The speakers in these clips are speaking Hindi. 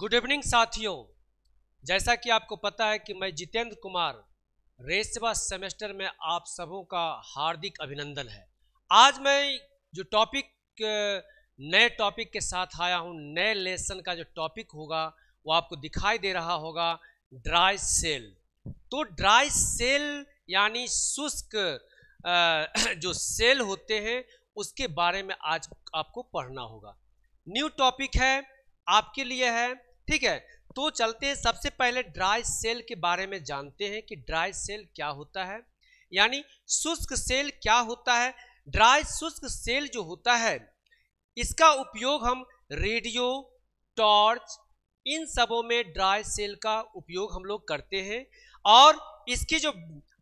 गुड इवनिंग साथियों जैसा कि आपको पता है कि मैं जितेंद्र कुमार रेसवा सेमेस्टर में आप सबों का हार्दिक अभिनंदन है आज मैं जो टॉपिक नए टॉपिक के साथ आया हूँ नए लेसन का जो टॉपिक होगा वो आपको दिखाई दे रहा होगा ड्राई सेल तो ड्राई सेल यानी शुष्क जो सेल होते हैं उसके बारे में आज आपको पढ़ना होगा न्यू टॉपिक है आपके लिए है ठीक है तो चलते हैं सबसे पहले ड्राई सेल के बारे में जानते हैं कि ड्राई सेल क्या होता है यानी शुष्क सेल क्या होता है ड्राई शुष्क सेल जो होता है इसका उपयोग हम रेडियो टॉर्च इन सबों में ड्राई सेल का उपयोग हम लोग करते हैं और इसकी जो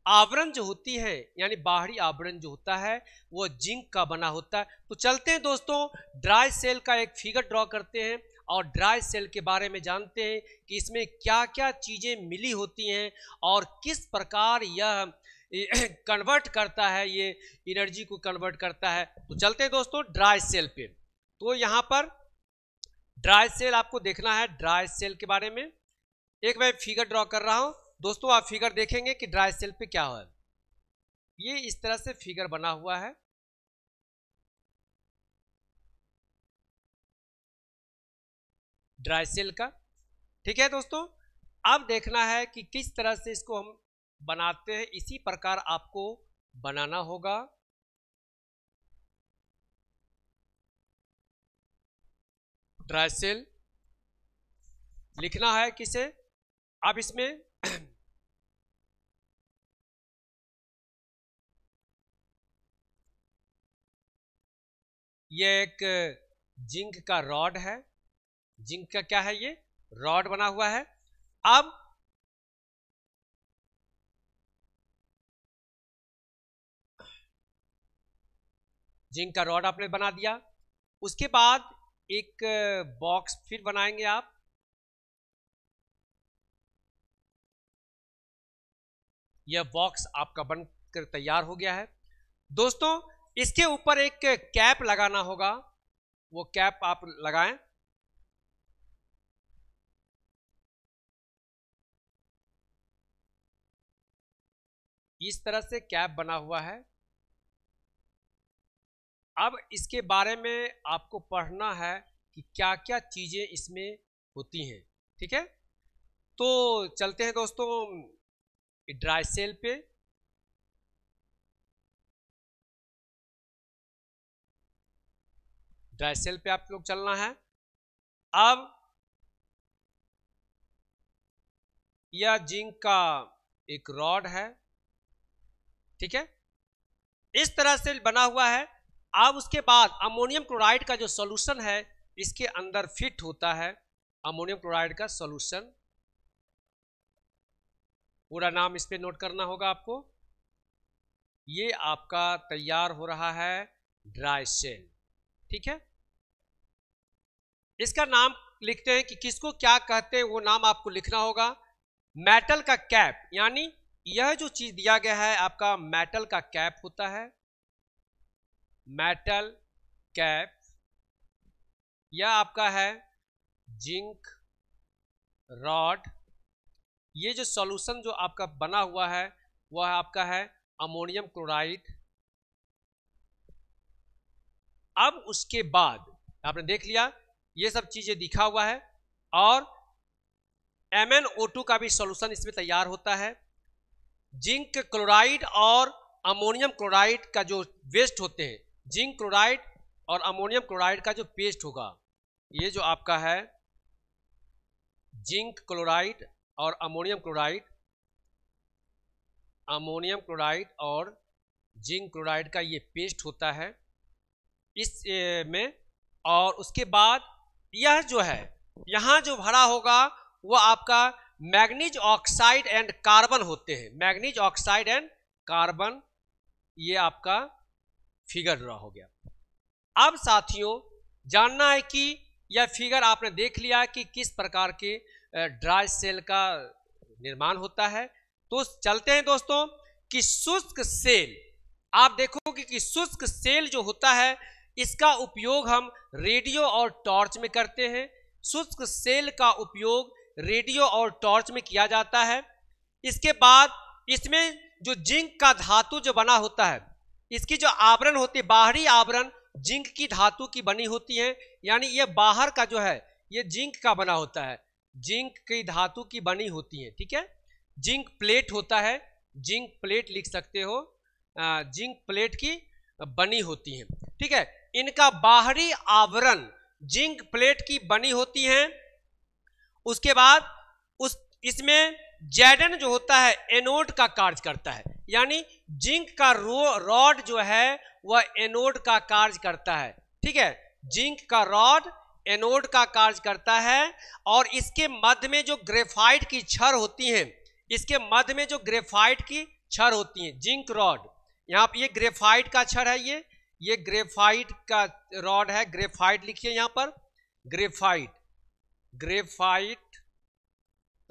आवरण जो होती है यानी बाहरी आवरण जो होता है वो जिंक का बना होता है तो चलते हैं दोस्तों ड्राई सेल का एक फिगर ड्रॉ करते हैं और ड्राई सेल के बारे में जानते हैं कि इसमें क्या क्या चीज़ें मिली होती हैं और किस प्रकार यह कन्वर्ट करता है ये एनर्जी को कन्वर्ट करता है तो चलते हैं दोस्तों ड्राई सेल पे तो यहाँ पर ड्राई सेल आपको देखना है ड्राई सेल के बारे में एक मैं फिगर ड्रॉ कर रहा हूँ दोस्तों आप फिगर देखेंगे कि ड्राई सेल पे क्या है ये इस तरह से फिगर बना हुआ है ड्राई सेल का ठीक है दोस्तों अब देखना है कि किस तरह से इसको हम बनाते हैं इसी प्रकार आपको बनाना होगा ड्राई सेल लिखना है किसे अब इसमें यह एक जिंक का रॉड है जिंक का क्या है ये रॉड बना हुआ है अब जिंक का रॉड आपने बना दिया उसके बाद एक बॉक्स फिर बनाएंगे आप यह बॉक्स आपका बनकर तैयार हो गया है दोस्तों इसके ऊपर एक कैप लगाना होगा वो कैप आप लगाएं इस तरह से कैप बना हुआ है अब इसके बारे में आपको पढ़ना है कि क्या क्या चीज़ें इसमें होती हैं ठीक है तो चलते हैं दोस्तों ड्राई सेल पे ड्राई सेल पे आप लोग चलना है अब यह जिंक का एक रॉड है ठीक है इस तरह से बना हुआ है अब उसके बाद अमोनियम क्लोराइड का जो सॉल्यूशन है इसके अंदर फिट होता है अमोनियम क्लोराइड का सॉल्यूशन पूरा नाम इस पर नोट करना होगा आपको ये आपका तैयार हो रहा है ड्राई सेल ठीक है इसका नाम लिखते हैं कि किसको क्या कहते हैं वो नाम आपको लिखना होगा मेटल का कैप यानी यह जो चीज दिया गया है आपका मेटल का कैप होता है मेटल कैप यह आपका है जिंक रॉड ये जो सॉल्यूशन जो आपका बना हुआ है वह आपका है अमोनियम क्लोराइड अब उसके बाद आपने देख लिया ये सब चीजें दिखा हुआ है और एम का भी सॉल्यूशन इसमें तैयार होता है जिंक क्लोराइड और अमोनियम क्लोराइड का जो वेस्ट होते हैं जिंक क्लोराइड और अमोनियम क्लोराइड का जो पेस्ट होगा ये जो आपका है जिंक क्लोराइड और अमोनियम क्लोराइड अमोनियम क्लोराइड और जिंक क्लोराइड का ये पेस्ट होता है इस में और उसके बाद यह जो है यहाँ जो भरा होगा वह आपका मैग्नीज ऑक्साइड एंड कार्बन होते हैं मैग्नीज ऑक्साइड एंड कार्बन ये आपका फिगर ड्रा हो गया अब साथियों जानना है कि यह फिगर आपने देख लिया कि किस प्रकार के ड्राई सेल का निर्माण होता है तो चलते हैं दोस्तों कि शुष्क सेल आप देखोगे कि शुष्क सेल जो होता है इसका उपयोग हम रेडियो और टॉर्च में करते हैं शुष्क सेल का उपयोग रेडियो और टॉर्च में किया जाता है इसके बाद इसमें जो जिंक का धातु जो बना होता है इसकी जो आवरण होती है बाहरी आवरण जिंक की धातु की बनी होती है यानी ये बाहर का जो है ये जिंक का बना होता है जिंक की धातु की बनी होती है ठीक है जिंक प्लेट होता है जिंक प्लेट लिख सकते हो जिंक प्लेट की बनी होती है ठीक है इनका बाहरी आवरण जिंक प्लेट की बनी होती है उसके बाद उस इसमें जेडन जो होता है एनोड का कार्य करता है यानी जिंक का रो रॉड जो है वह एनोड का कार्य करता है ठीक है जिंक का रॉड एनोड का कार्य करता है और इसके मध्य में जो ग्रेफाइट की छर होती हैं इसके मध्य में जो ग्रेफाइट की छर होती हैं जिंक रॉड यहाँ पर ये ग्रेफाइट का छर है ये ये ग्रेफाइट का रॉड है ग्रेफाइट लिखिए यहाँ पर ग्रेफाइट ग्रेफाइट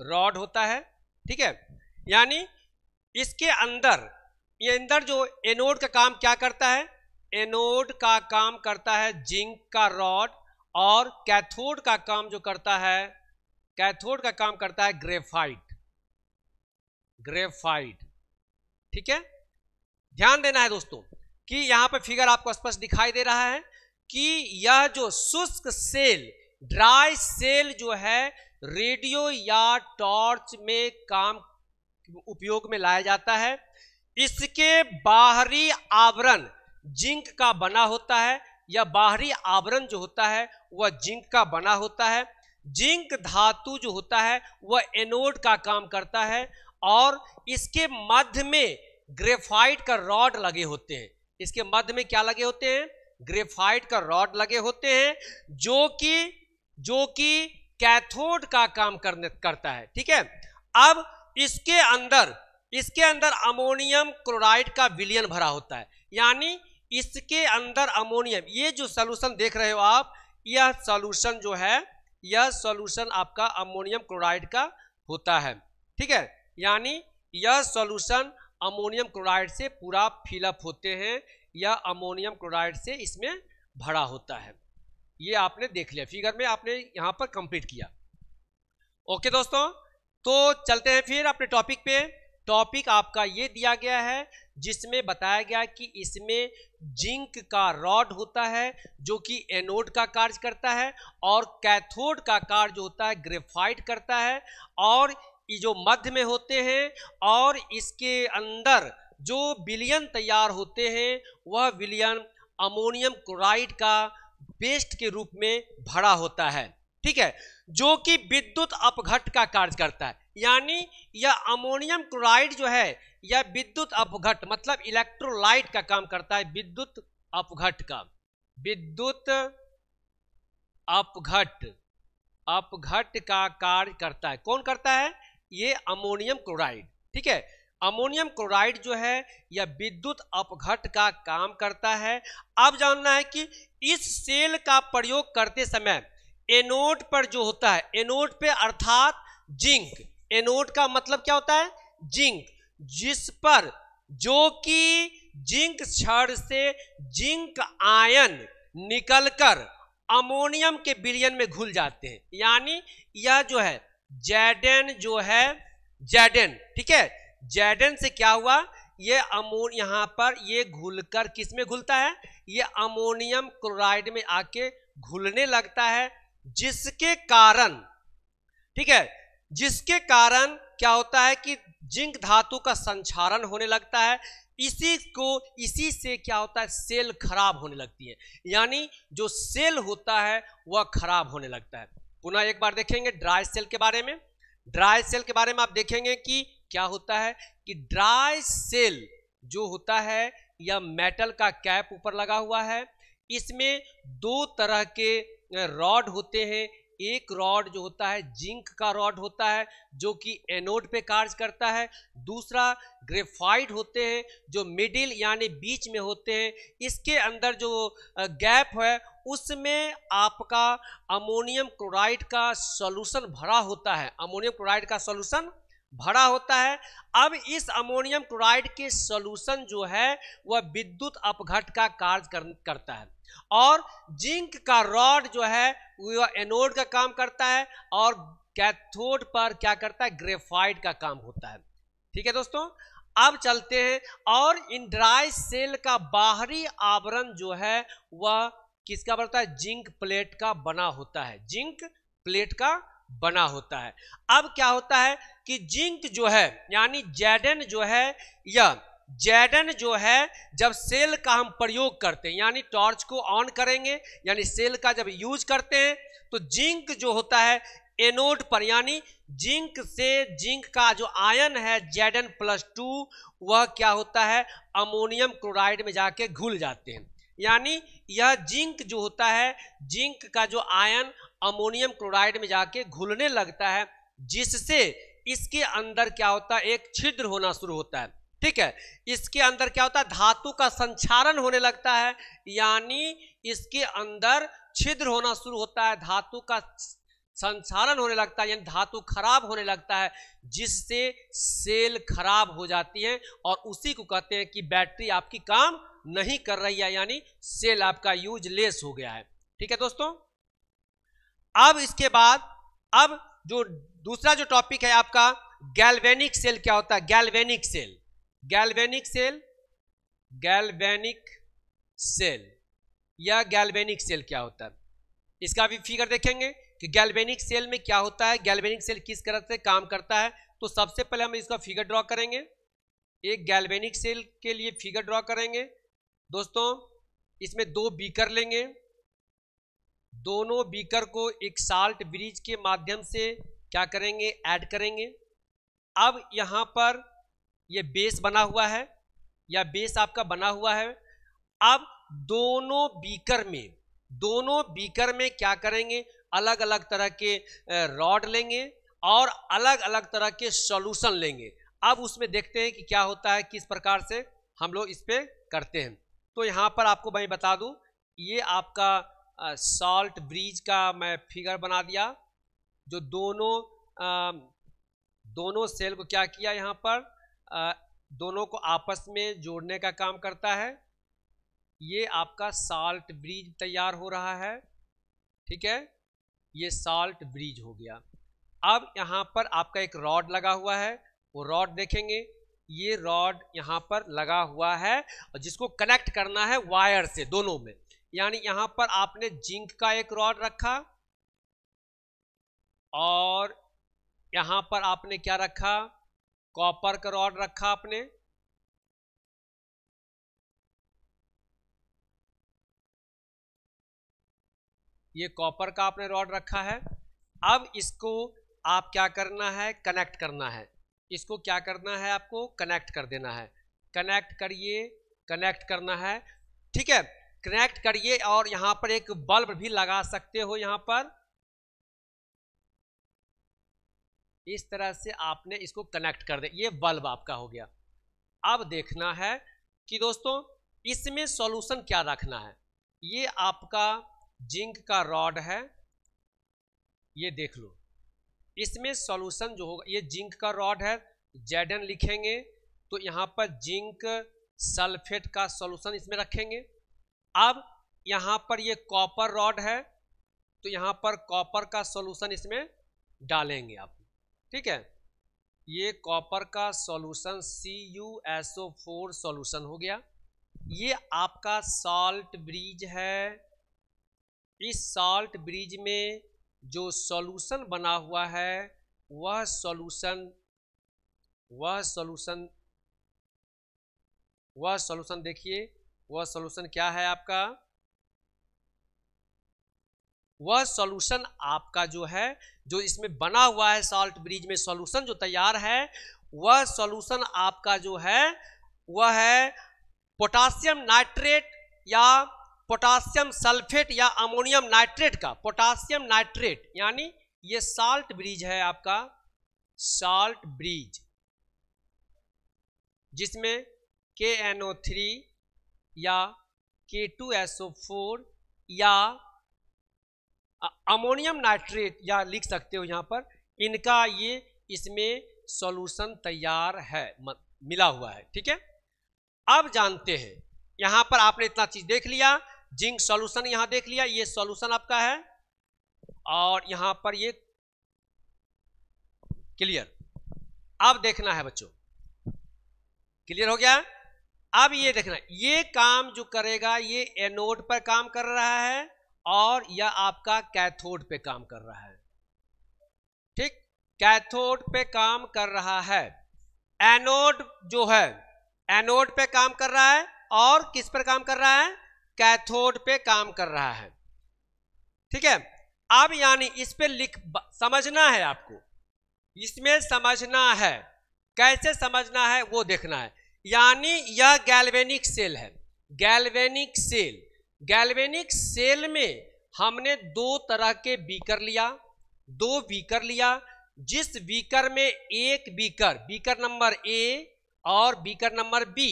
रॉड होता है ठीक है यानी इसके अंदर ये अंदर जो एनोड का काम क्या करता है एनोड का काम करता है जिंक का रॉड और कैथोड का काम जो करता है कैथोड का काम करता है ग्रेफाइट ग्रेफाइट ठीक है ध्यान देना है दोस्तों कि यहां पे फिगर आपको स्पष्ट दिखाई दे रहा है कि यह जो शुष्क सेल ड्राई सेल जो है रेडियो या टॉर्च में काम उपयोग में लाया जाता है इसके बाहरी आवरण जिंक का बना होता है या बाहरी आवरण जो होता है वह जिंक का बना होता है जिंक धातु जो होता है वह एनोड का काम करता है और इसके मध्य में ग्रेफाइट का रॉड लगे होते हैं इसके मध्य में क्या लगे होते हैं ग्रेफाइट का रॉड लगे होते हैं जो कि जो कि कैथोड का काम करने करता है ठीक है अब इसके अंदर इसके अंदर अमोनियम क्लोराइड का विलियन भरा होता है यानी इसके अंदर अमोनियम ये जो सोल्यूशन देख रहे हो आप यह सोल्यूशन जो है यह सोल्यूशन आपका अमोनियम क्लोराइड का होता है ठीक है यानी यह सोल्यूशन अमोनियम क्लोराइड से पूरा फिलअप होते हैं यह अमोनियम क्लोराइड से इसमें भरा होता है ये आपने देख लिया फिगर में आपने यहाँ पर कंप्लीट किया ओके दोस्तों तो चलते हैं फिर अपने टॉपिक पे टॉपिक आपका ये दिया गया है जिसमें बताया गया कि इसमें जिंक का रॉड होता है जो कि एनोड का कार्य करता है और कैथोड का कार्य होता है ग्रेफाइट करता है और ये जो मध्य में होते हैं और इसके अंदर जो विलियन तैयार होते हैं वह विलियन अमोनियम क्लोराइड का बेस्ट के रूप में भरा होता है ठीक है जो कि विद्युत अपघट का कार्य करता है यानी यह अमोनियम क्लोराइड जो है यह विद्युत अपघट मतलब इलेक्ट्रोलाइट का काम करता है विद्युत अपघट का विद्युत अपघट अपघट का कार्य करता है कौन करता है ये अमोनियम क्लोराइड ठीक है अमोनियम क्लोराइड जो है यह विद्युत अपघट का काम करता है अब जानना है कि इस सेल का प्रयोग करते समय एनोड पर जो होता है एनोड पे अर्थात जिंक एनोड का मतलब क्या होता है जिंक जिस पर जो कि जिंक क्षण से जिंक आयन निकलकर अमोनियम के बिलियन में घुल जाते हैं यानी यह जो है जेडेन जो है जेडेन ठीक है जेडन से क्या हुआ ये अमोन यहाँ पर ये घुलकर किस में घुलता है ये अमोनियम क्लोराइड में आके घुलने लगता है जिसके कारण ठीक है जिसके कारण क्या होता है कि जिंक धातु का संचारण होने लगता है इसी को इसी से क्या होता है सेल खराब होने लगती है यानी जो सेल होता है वह खराब होने लगता है पुनः एक बार देखेंगे ड्राई सेल के बारे में ड्राई सेल के बारे में आप देखेंगे कि क्या होता है कि ड्राई सेल जो होता है या मेटल का कैप ऊपर लगा हुआ है इसमें दो तरह के रॉड होते हैं एक रॉड जो होता है जिंक का रॉड होता है जो कि एनोड पे कार्य करता है दूसरा ग्रेफाइट होते हैं जो मिडिल यानी बीच में होते हैं इसके अंदर जो गैप है उसमें आपका अमोनियम क्लोराइड का सॉल्यूशन भरा होता है अमोनियम क्लोराइड का सॉल्यूशन भरा होता है अब इस अमोनियम क्लोराइड के सोल्यूशन जो है वह विद्युत अपघट का कार्य करता है और जिंक का रॉड जो है वह एनोड का काम करता है और कैथोड पर क्या करता है ग्रेफाइड का काम होता है ठीक है दोस्तों अब चलते हैं और इन ड्राई सेल का बाहरी आवरण जो है वह किसका बनता है जिंक प्लेट का बना होता है जिंक प्लेट का बना होता है अब क्या होता है कि जिंक जो है यानी जैडन जो है या जैडन जो है जब सेल का हम प्रयोग करते हैं यानी टॉर्च को ऑन करेंगे यानी सेल का जब यूज करते हैं तो जिंक जो होता है एनोड पर यानी जिंक से जिंक का जो आयन है जेडन प्लस टू वह क्या होता है अमोनियम क्लोराइड में जाके घुल जाते हैं यानी यह जिंक जो होता है जिंक का जो आयन अमोनियम क्लोराइड में जाके घुलने लगता है जिससे इसके अंदर क्या होता है एक छिद्र होना शुरू होता है ठीक है इसके अंदर क्या होता है धातु का संचारण होने लगता है यानी इसके अंदर छिद्र होना शुरू होता है धातु का संसारण होने लगता है यानी धातु खराब होने लगता है जिससे सेल खराब हो जाती है और उसी को कहते हैं कि बैटरी आपकी काम नहीं कर रही है यानी सेल आपका यूज लेस हो गया है ठीक है दोस्तों अब इसके बाद अब जो दूसरा जो टॉपिक है आपका गैल्वेनिक सेल क्या होता है galvanic cell galvanic cell galvanic cell या गैल्वेनिक सेल क्या होता है इसका भी फिगर देखेंगे कि गैल्वेनिक सेल में क्या होता है गैल्वेनिक सेल किस तरह से काम करता है तो सबसे पहले हम इसका फिगर ड्रॉ करेंगे एक गैल्वेनिक सेल के लिए फिगर ड्रॉ करेंगे दोस्तों इसमें दो बीकर लेंगे दोनों बीकर को एक साल्ट ब्रिज के माध्यम से क्या करेंगे ऐड करेंगे अब यहाँ पर यह बेस बना हुआ है या बेस आपका बना हुआ है अब दोनों बीकर में दोनों बीकर में क्या करेंगे अलग अलग तरह के रॉड लेंगे और अलग अलग तरह के सॉल्यूशन लेंगे अब उसमें देखते हैं कि क्या होता है किस प्रकार से हम लोग इस पर करते हैं तो यहाँ पर आपको मैं बता दूँ ये आपका सॉल्ट ब्रिज का मैं फिगर बना दिया जो दोनों आ, दोनों सेल को क्या किया यहाँ पर आ, दोनों को आपस में जोड़ने का काम करता है ये आपका साल्ट ब्रिज तैयार हो रहा है ठीक है ये साल्ट ब्रिज हो गया अब यहाँ पर आपका एक रॉड लगा हुआ है वो रॉड देखेंगे ये रॉड यहाँ पर लगा हुआ है और जिसको कनेक्ट करना है वायर से दोनों में यानी यहां पर आपने जिंक का एक रॉड रखा और यहां पर आपने क्या रखा कॉपर का रॉड रखा आपने ये कॉपर का आपने रॉड रखा है अब इसको आप क्या करना है कनेक्ट करना है इसको क्या करना है आपको कनेक्ट कर देना है कनेक्ट करिए कनेक्ट करना है ठीक है कनेक्ट करिए और यहाँ पर एक बल्ब भी लगा सकते हो यहाँ पर इस तरह से आपने इसको कनेक्ट कर दिया ये बल्ब आपका हो गया अब देखना है कि दोस्तों इसमें सॉल्यूशन क्या रखना है ये आपका जिंक का रॉड है ये देख लो इसमें सॉल्यूशन जो होगा ये जिंक का रॉड है जेडन लिखेंगे तो यहाँ पर जिंक सल्फेट का सॉल्यूशन इसमें रखेंगे अब यहां पर ये कॉपर रॉड है तो यहां पर कॉपर का सॉल्यूशन इसमें डालेंगे आप ठीक है ये कॉपर का solution C U S O four solution हो गया ये आपका सॉल्ट ब्रिज है इस सॉल्ट ब्रिज में जो सॉल्यूशन बना हुआ है वह सॉल्यूशन वह सॉल्यूशन वह सॉल्यूशन देखिए वह सॉल्यूशन क्या है आपका वह सॉल्यूशन आपका जो है जो इसमें बना हुआ है सॉल्ट ब्रिज में सॉल्यूशन जो तैयार है वह सॉल्यूशन आपका जो है वह है पोटासियम नाइट्रेट या पोटासियम सल्फेट या अमोनियम नाइट्रेट का पोटासियम नाइट्रेट यानी ये साल्ट ब्रिज है आपका साल्ट ब्रिज जिसमें के एन ओ थ्री या के टू एसओ फोर या अमोनियम नाइट्रेट या लिख सकते हो यहाँ पर इनका ये इसमें सॉल्यूशन तैयार है मिला हुआ है ठीक है अब जानते हैं यहाँ पर आपने इतना चीज देख लिया जिंक सॉल्यूशन यहाँ देख लिया ये सॉल्यूशन आपका है और यहाँ पर ये क्लियर अब देखना है बच्चों क्लियर हो गया अब ये देखना ये काम जो करेगा ये एनोड पर काम कर रहा है और यह आपका कैथोड पे काम कर रहा है ठीक कैथोड पे काम कर रहा है एनोड जो है एनोड पे काम कर रहा है और किस पर काम कर रहा है कैथोड पे काम कर रहा है ठीक है अब यानी इस पे लिख समझना है आपको इसमें समझना है कैसे समझना है वो देखना है यानी यह गैल्वेनिक सेल है गैल्वेनिक सेल गैल्वेनिक सेल में हमने दो तरह के बीकर लिया दो बीकर लिया जिस बीकर में एक बीकर बीकर नंबर ए और beaker number B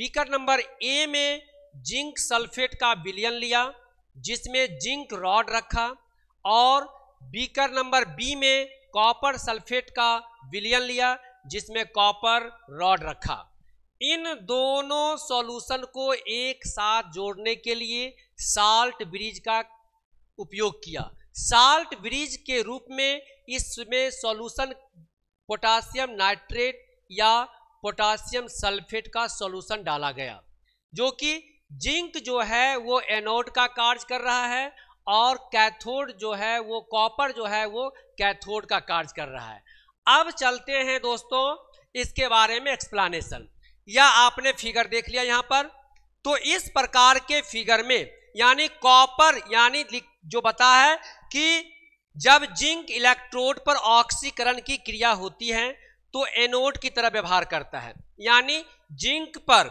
beaker number A में जिंक सल्फेट का बिलियन लिया जिसमें जिंक रॉड रखा और बीकर नंबर बी में कॉपर सल्फेट का बिलियन लिया जिसमें कॉपर रॉड रखा इन दोनों सॉल्यूशन को एक साथ जोड़ने के लिए साल्ट ब्रिज का उपयोग किया साल्ट ब्रिज के रूप में इसमें सॉल्यूशन पोटासियम नाइट्रेट या पोटासियम सल्फेट का सॉल्यूशन डाला गया जो कि जिंक जो है वो एनोड का कार्य कर रहा है और कैथोड जो है वो कॉपर जो है वो कैथोड का कार्य कर रहा है अब चलते हैं दोस्तों इसके बारे में एक्सप्लानेशन या आपने फिगर देख लिया यहां पर तो इस प्रकार के फिगर में यानी कॉपर यानी जो बता है कि जब जिंक इलेक्ट्रोड पर ऑक्सीकरण की क्रिया होती है तो एनोड की तरह व्यवहार करता है यानी जिंक पर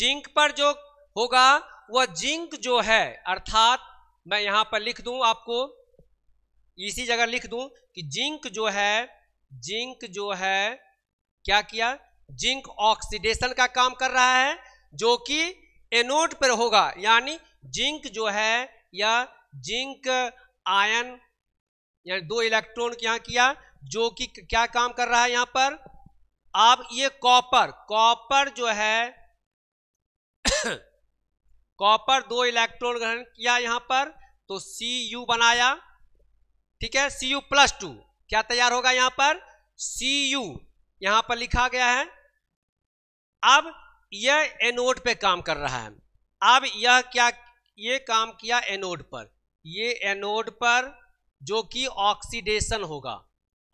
जिंक पर जो होगा वह जिंक जो है अर्थात मैं यहां पर लिख दूं आपको इसी जगह लिख दूं कि जिंक जो है जिंक जो है क्या किया जिंक ऑक्सीडेशन का काम कर रहा है जो कि एनोड पर होगा यानी जिंक जो है या जिंक आयन यानी दो इलेक्ट्रॉन यहां किया जो कि क्या काम कर रहा है यहां पर आप ये कॉपर कॉपर जो है कॉपर दो इलेक्ट्रॉन ग्रहण किया यहां पर तो सी यू बनाया ठीक है सी यू प्लस टू क्या तैयार होगा यहां पर सी यू यहां पर लिखा गया है अब यह एनोड पे काम कर रहा है अब यह क्या ये काम किया एनोड पर ये एनोड पर जो कि ऑक्सीडेशन होगा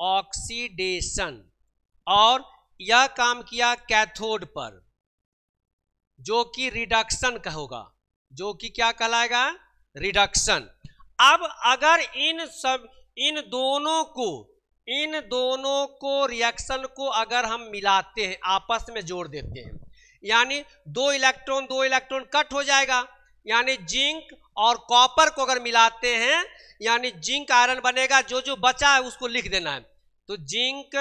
ऑक्सीडेशन और यह काम किया कैथोड पर जो कि रिडक्शन का होगा जो कि क्या कहलाएगा रिडक्शन अब अगर इन सब इन दोनों को इन दोनों को रिएक्शन को अगर हम मिलाते हैं आपस में जोड़ देते हैं यानी दो इलेक्ट्रॉन दो इलेक्ट्रॉन कट हो जाएगा यानी जिंक और कॉपर को अगर मिलाते हैं यानी जिंक आयरन बनेगा जो जो बचा है उसको लिख देना है तो जिंक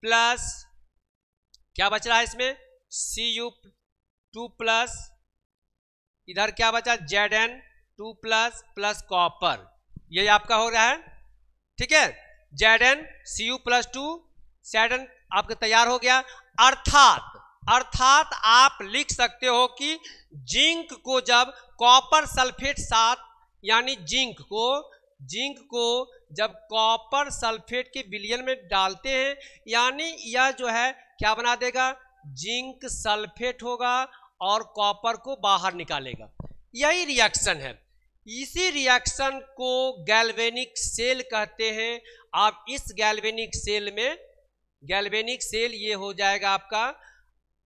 प्लस क्या बच रहा है इसमें सी यू टू प्लस इधर क्या बचा Z N two plus plus copper ये आपका हो रहा है ठीक है Z N C U plus two Z N आपका तैयार हो गया अर्थात अर्थात आप लिख सकते हो कि जिंक को जब कॉपर सल्फेट साथ यानी जिंक को जिंक को जब कॉपर सल्फेट के विलियन में डालते हैं यानी यह जो है क्या बना देगा जिंक सल्फेट होगा और कॉपर को बाहर निकालेगा यही रिएक्शन है इसी रिएक्शन को गैल्वेनिक सेल कहते हैं आप इस गैल्वेनिक सेल में गैल्वेनिक सेल ये हो जाएगा आपका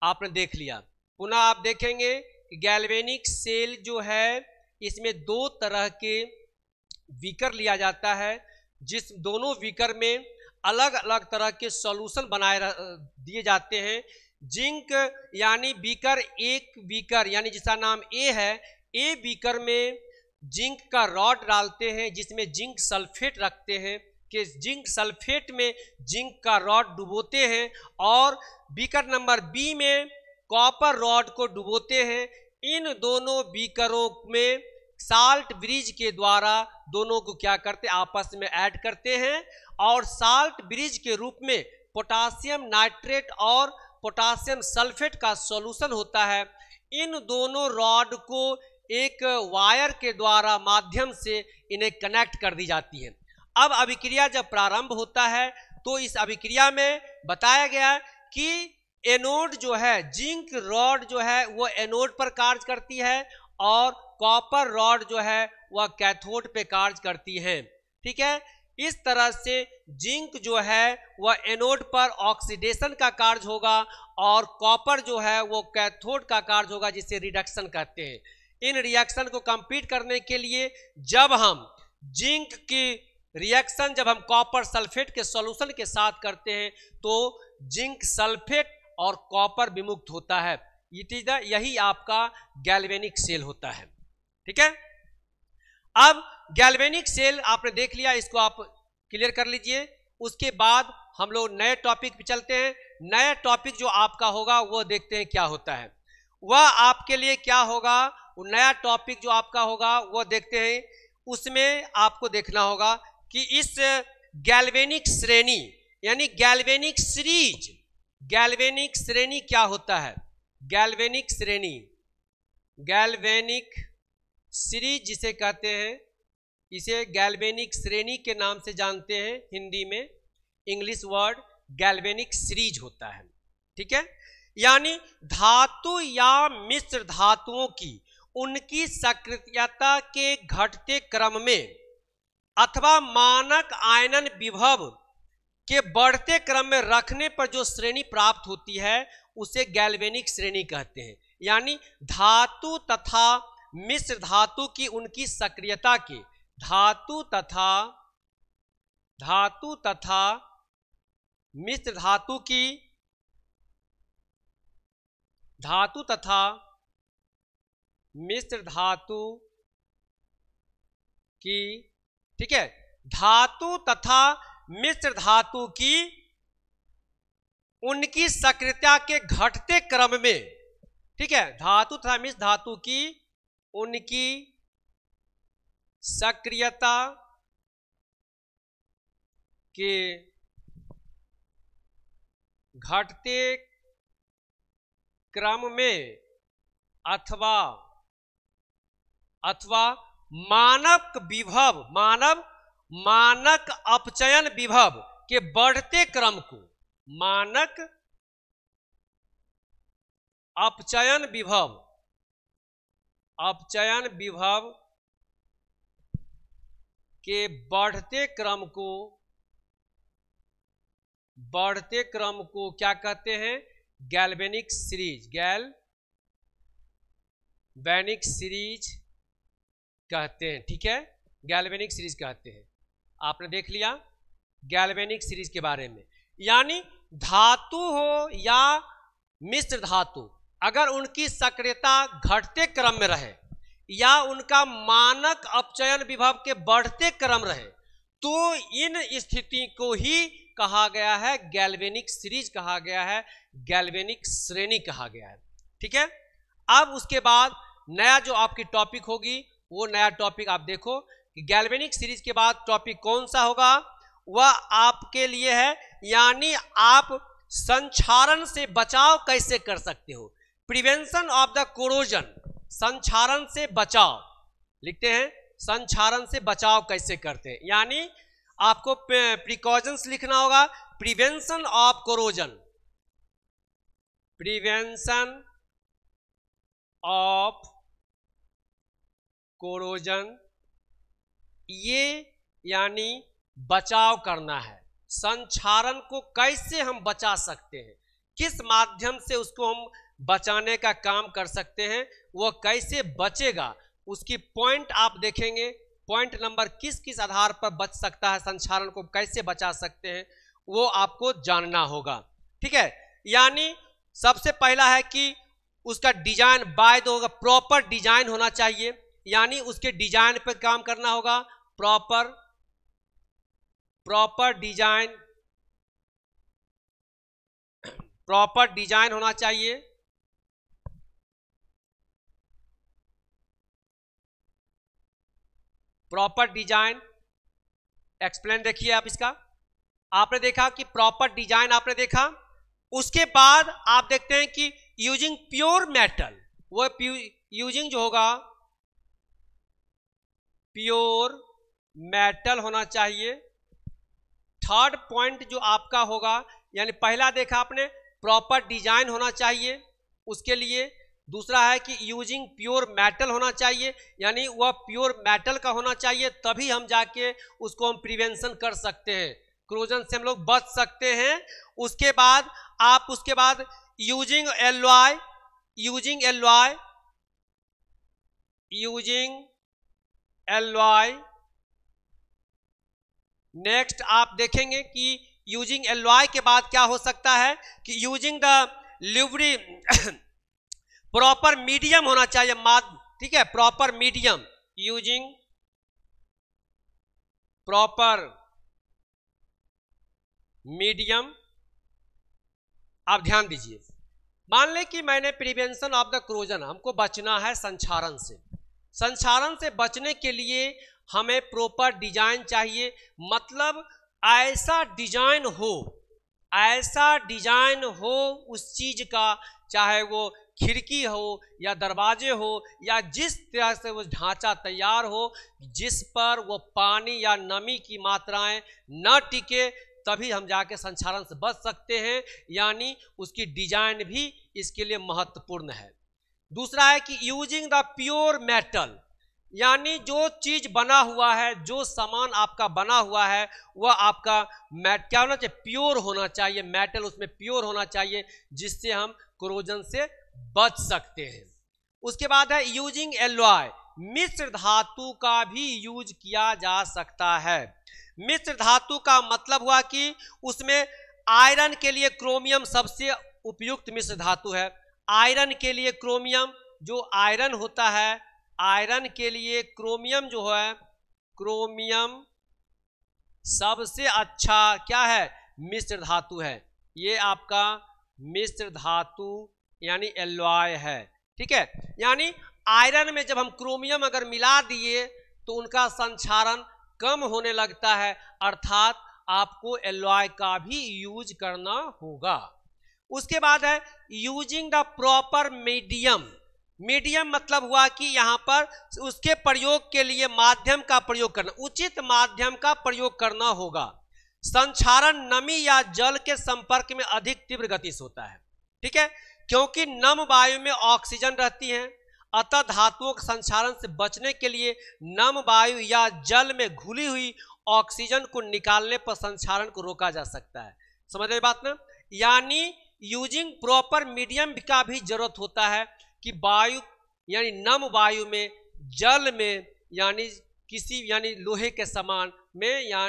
आपने देख लिया पुनः आप देखेंगे कि गैल्वेनिक सेल जो है इसमें दो तरह के विकर लिया जाता है जिस दोनों विकर में अलग अलग तरह के सॉल्यूशन बनाए दिए जाते हैं जिंक यानी बीकर एक बीकर यानी जिसका नाम ए है ए बीकर में जिंक का रॉड डालते हैं जिसमें जिंक सल्फेट रखते हैं कि जिंक सल्फेट में जिंक का रॉड डुबोते हैं और बीकर नंबर बी में कॉपर रॉड को डुबोते हैं इन दोनों बीकरों में साल्ट ब्रिज के द्वारा दोनों को क्या करते आपस में ऐड करते हैं और साल्ट ब्रिज के रूप में पोटासियम नाइट्रेट और पोटासियम सल्फेट का सॉल्यूशन होता है इन दोनों रॉड को एक वायर के द्वारा माध्यम से इन्हें कनेक्ट कर दी जाती है अब अभिक्रिया जब प्रारंभ होता है तो इस अभिक्रिया में बताया गया कि एनोड जो है जिंक रॉड जो है वो एनोड पर कार्य करती है और कॉपर रॉड जो है वह कैथोड पे कार्य करती है ठीक है इस तरह से जिंक जो है वह एनोड पर ऑक्सीडेशन का कार्य होगा और कॉपर जो है वो कैथोड का कार्य होगा जिसे रिडक्शन कहते हैं इन रिएक्शन को कंप्लीट करने के लिए जब हम जिंक की रिएक्शन जब हम कॉपर सल्फेट के सॉल्यूशन के साथ करते हैं तो जिंक सल्फेट और कॉपर विमुक्त होता है इट इज द यही आपका गैल्वेनिक सेल होता है ठीक है अब गैल्वेनिक सेल आपने देख लिया इसको आप क्लियर कर लीजिए उसके बाद हम लोग नए टॉपिक पे चलते हैं नया टॉपिक जो आपका होगा वो देखते हैं क्या होता है वह आपके लिए क्या होगा नया टॉपिक जो आपका होगा वो देखते हैं उसमें आपको देखना होगा कि इस गैल्वेनिक श्रेणी यानी गैल्वेनिक सीरीज गैल्वेनिक श्रेणी क्या होता है गैल्वेनिक श्रेणी गैल्वेनिक सीरीज जिसे कहते हैं इसे गैल्वेनिक श्रेणी के नाम से जानते हैं हिंदी में इंग्लिश वर्ड गैल्वेनिक सीरीज होता है ठीक है यानी धातु या मिश्र धातुओं की उनकी सक्रियता के घटते क्रम में अथवा मानक आयनन विभव के बढ़ते क्रम में रखने पर जो श्रेणी प्राप्त होती है उसे गैल्वेनिक श्रेणी कहते हैं यानी धातु तथा मिश्र धातु की उनकी सक्रियता के धातु तथा धातु तथा मिश्र धातु की धातु तथा मिश्र धातु की ठीक है धातु तथा मिश्र धातु की उनकी सक्रियता के घटते क्रम में ठीक है धातु तथा मिश्र धातु की उनकी सक्रियता के घटते क्रम में अथवा अथवा मानक विभव मानव मानक अपचयन विभव के बढ़ते क्रम को मानक अपचयन विभव अपचयन विभव के बढ़ते क्रम को बढ़ते क्रम को क्या कहते हैं galvanic series galvanic series कहते हैं ठीक है गैल्वेनिक सीरीज कहते हैं आपने देख लिया गैल्वेनिक सीरीज के बारे में यानी धातु हो या मिश्र धातु अगर उनकी सक्रियता घटते क्रम में रहे या उनका मानक अपचयन विभव के बढ़ते क्रम रहे तो इन स्थिति को ही कहा गया है गैल्वेनिक सीरीज कहा गया है गैल्वेनिक श्रेणी कहा गया है ठीक है अब उसके बाद नया जो आपकी टॉपिक होगी वो नया टॉपिक आप देखो कि गैल्वेनिक सीरीज के बाद टॉपिक कौन सा होगा वह आपके लिए है यानी आप संचारण से बचाव कैसे कर सकते हो प्रिवेंशन ऑफ द कोरोजन संक्षारण से बचाव लिखते हैं संचारण से बचाव कैसे करते हैं यानी आपको प्रिकॉशंस लिखना होगा prevention of corrosion prevention of corrosion ये यानी बचाव करना है संचारण को कैसे हम बचा सकते हैं किस माध्यम से उसको हम बचाने का काम कर सकते हैं वह कैसे बचेगा उसकी पॉइंट आप देखेंगे पॉइंट नंबर किस किस आधार पर बच सकता है संचारण को कैसे बचा सकते हैं वो आपको जानना होगा ठीक है यानी सबसे पहला है कि उसका डिजाइन बाय दो होगा प्रॉपर डिजाइन होना चाहिए यानी उसके डिजाइन पर काम करना होगा proper proper design proper design होना चाहिए प्रॉपर डिजाइन एक्सप्लेन देखिए आप इसका आपने देखा कि प्रॉपर डिजाइन आपने देखा उसके बाद आप देखते हैं कि यूजिंग प्योर मेटल वो यूजिंग जो होगा प्योर मेटल होना चाहिए थर्ड पॉइंट जो आपका होगा यानी पहला देखा आपने प्रॉपर डिजाइन होना चाहिए उसके लिए दूसरा है कि यूजिंग प्योर मेटल होना चाहिए यानी वह प्योर मेटल का होना चाहिए तभी हम जाके उसको हम प्रिवेंशन कर सकते हैं क्रोजन से हम लोग बच सकते हैं उसके बाद आप उसके बाद using alloy using alloy using alloy next आप देखेंगे कि यूजिंग एल वाई के बाद क्या हो सकता है कि यूजिंग द लिवरी प्रॉपर मीडियम होना चाहिए माध्यम ठीक है proper medium using proper medium आप ध्यान दीजिए मान लें कि मैंने प्रिवेंशन ऑफ द क्रोजन हमको बचना है संचारण से संसारण से बचने के लिए हमें प्रॉपर डिजाइन चाहिए मतलब ऐसा डिजाइन हो ऐसा डिजाइन हो उस चीज का चाहे वो खिड़की हो या दरवाजे हो या जिस तरह से वो ढांचा तैयार हो जिस पर वो पानी या नमी की मात्राएं न टिके तभी हम जाके संचालन से बच सकते हैं यानी उसकी डिजाइन भी इसके लिए महत्वपूर्ण है दूसरा है कि यूजिंग द प्योर मेटल यानी जो चीज बना हुआ है जो सामान आपका बना हुआ है वह आपका मैट क्या होना चाहिए प्योर होना चाहिए मेटल उसमें प्योर होना चाहिए जिससे हम क्रोजन से बच सकते हैं उसके बाद है यूजिंग एलॉय मिश्र धातु का भी यूज किया जा सकता है मिश्र धातु का मतलब हुआ कि उसमें आयरन के लिए क्रोमियम सबसे उपयुक्त मिश्र धातु है आयरन के लिए क्रोमियम जो आयरन होता है आयरन के लिए क्रोमियम जो है क्रोमियम सबसे अच्छा क्या है मिश्र धातु है ये आपका मिश्र धातु यानी एलॉय है ठीक है यानी आयरन में जब हम क्रोमियम अगर मिला दिए तो उनका संचारण कम होने लगता है अर्थात आपको एलॉय का भी यूज करना होगा उसके बाद है using the proper medium medium मतलब हुआ कि यहाँ पर उसके प्रयोग के लिए माध्यम का प्रयोग करना उचित माध्यम का प्रयोग करना होगा संचारण नमी या जल के संपर्क में अधिक तीव्र गति से होता है ठीक है क्योंकि नम वायु में ऑक्सीजन रहती है अतः धातुओं के संचारण से बचने के लिए नम वायु या जल में घुली हुई ऑक्सीजन को निकालने पर संचारण को रोका जा सकता है समझ रहे बात ना यानी यूजिंग प्रॉपर मीडियम का भी जरूरत होता है कि वायु यानी नम वायु में जल में यानी किसी यानी लोहे के समान में या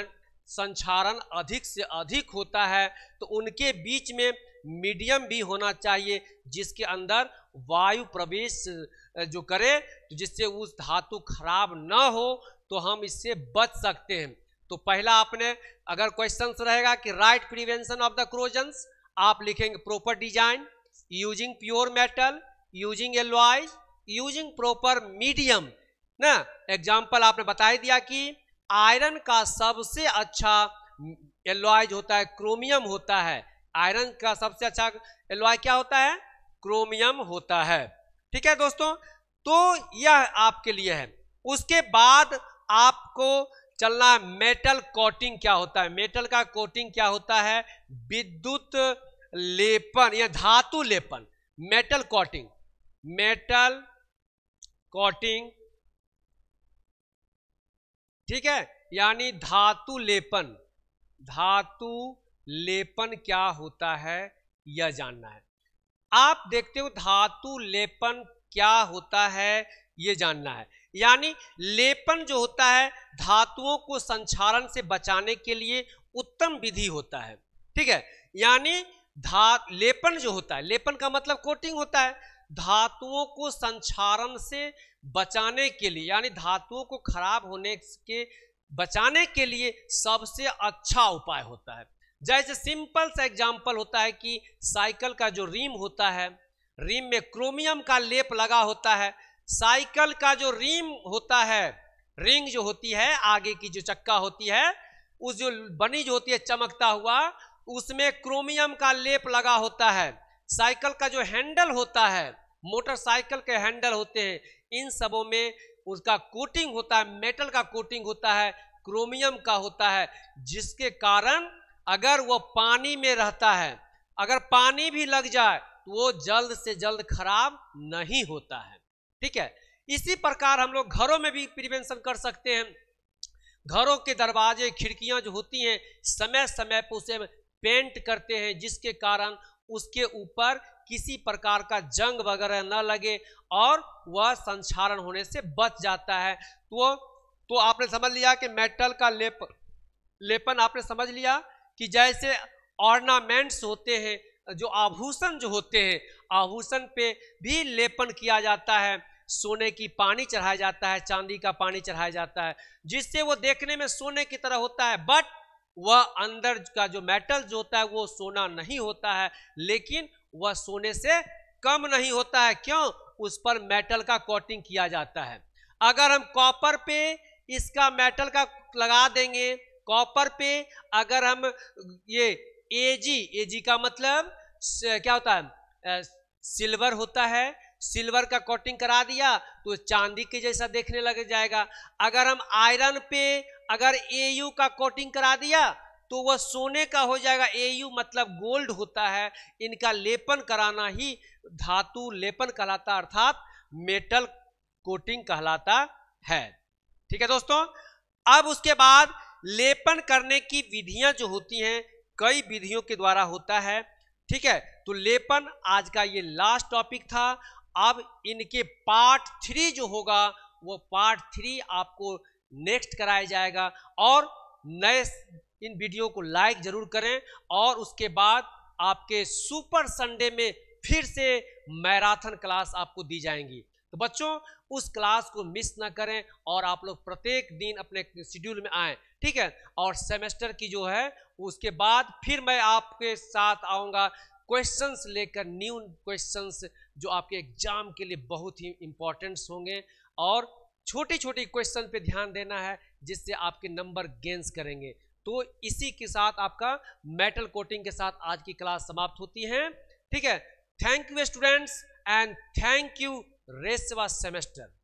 संचारण अधिक से अधिक होता है तो उनके बीच में मीडियम भी होना चाहिए जिसके अंदर वायु प्रवेश जो करे तो जिससे उस धातु खराब ना हो तो हम इससे बच सकते हैं तो पहला आपने अगर क्वेश्चन रहेगा कि right prevention of the corrosions आप लिखेंगे proper design using pure metal using alloys using proper medium ना एग्जाम्पल आपने बता ही दिया कि आयरन का सबसे अच्छा एलवाइज होता है क्रोमियम होता है आयरन का सबसे अच्छा एलॉय क्या होता है क्रोमियम होता है ठीक है दोस्तों तो यह आपके लिए है उसके बाद आपको चलना मेटल कोटिंग क्या होता है मेटल का कोटिंग क्या होता है विद्युत लेपन या धातु लेपन मेटल कॉटिंग मेटल कॉटिंग ठीक है यानी धातु लेपन धातु लेपन क्या होता है यह जानना है आप देखते हो धातु लेपन क्या होता है यह जानना है यानी लेपन जो होता है धातुओं को संचारण से बचाने के लिए उत्तम विधि होता है ठीक है यानी धा लेपन जो होता है लेपन का मतलब कोटिंग होता है धातुओं को संचारण से बचाने के लिए यानी धातुओं को खराब होने के बचाने के लिए सबसे अच्छा उपाय होता है जैसे सिंपल सा एग्जाम्पल होता है कि साइकिल का जो रिम होता है रिम में क्रोमियम का लेप लगा होता है साइकिल का जो रिम होता है रिंग जो होती है आगे की जो चक्का होती है उस जो बनी जो होती है चमकता हुआ उसमें क्रोमियम का लेप लगा होता है साइकिल का जो हैंडल होता है मोटरसाइकिल के हैंडल होते हैं इन सबों में उसका कोटिंग होता है मेटल का कोटिंग होता है क्रोमियम का होता है जिसके कारण अगर वो पानी में रहता है अगर पानी भी लग जाए तो वो जल्द से जल्द खराब नहीं होता है ठीक है इसी प्रकार हम लोग घरों में भी प्रिवेंशन कर सकते हैं घरों के दरवाजे खिड़कियां जो होती हैं समय समय पर उसे पेंट करते हैं जिसके कारण उसके ऊपर किसी प्रकार का जंग वगैरह न लगे और वह संचारण होने से बच जाता है तो तो आपने समझ लिया कि मेटल का लेप लेपन आपने समझ लिया कि जैसे ऑर्नामेंट्स होते हैं जो आभूषण जो होते हैं आभूषण पे भी लेपन किया जाता है सोने की पानी चढ़ाया जाता है चांदी का पानी चढ़ाया जाता है जिससे वो देखने में सोने की तरह होता है बट वह अंदर का जो मेटल जो होता है वो सोना नहीं होता है लेकिन वह सोने से कम नहीं होता है क्यों उस पर मेटल का कोटिंग किया जाता है अगर हम कॉपर पे इसका मेटल का लगा देंगे कॉपर पे अगर हम ये एजी एजी का मतलब क्या होता है सिल्वर होता है सिल्वर का कोटिंग करा दिया तो चांदी के जैसा देखने लग जाएगा अगर हम आयरन पे अगर एयू का कोटिंग करा दिया तो वह सोने का हो जाएगा एयू मतलब गोल्ड होता है इनका लेपन कराना ही धातु लेपन कहलाता अर्थात मेटल कोटिंग कहलाता है ठीक है दोस्तों अब उसके बाद लेपन करने की विधियां जो होती हैं कई विधियों के द्वारा होता है ठीक है तो लेपन आज का ये लास्ट टॉपिक था अब इनके पार्ट थ्री जो होगा वो पार्ट थ्री आपको नेक्स्ट कराया जाएगा और नए इन वीडियो को लाइक जरूर करें और उसके बाद आपके सुपर संडे में फिर से मैराथन क्लास आपको दी जाएंगी तो बच्चों उस क्लास को मिस ना करें और आप लोग प्रत्येक दिन अपने शेड्यूल में आए ठीक है और सेमेस्टर की जो है उसके बाद फिर मैं आपके साथ आऊँगा क्वेश्चंस लेकर न्यू क्वेश्चंस जो आपके एग्जाम के लिए बहुत ही इम्पोर्टेंट्स होंगे और छोटे छोटे क्वेश्चन पे ध्यान देना है जिससे आपके नंबर गेंस करेंगे तो इसी के साथ आपका मेटल कोटिंग के साथ आज की क्लास समाप्त होती है ठीक है thank you students and thank you रेसवा सेमेस्टर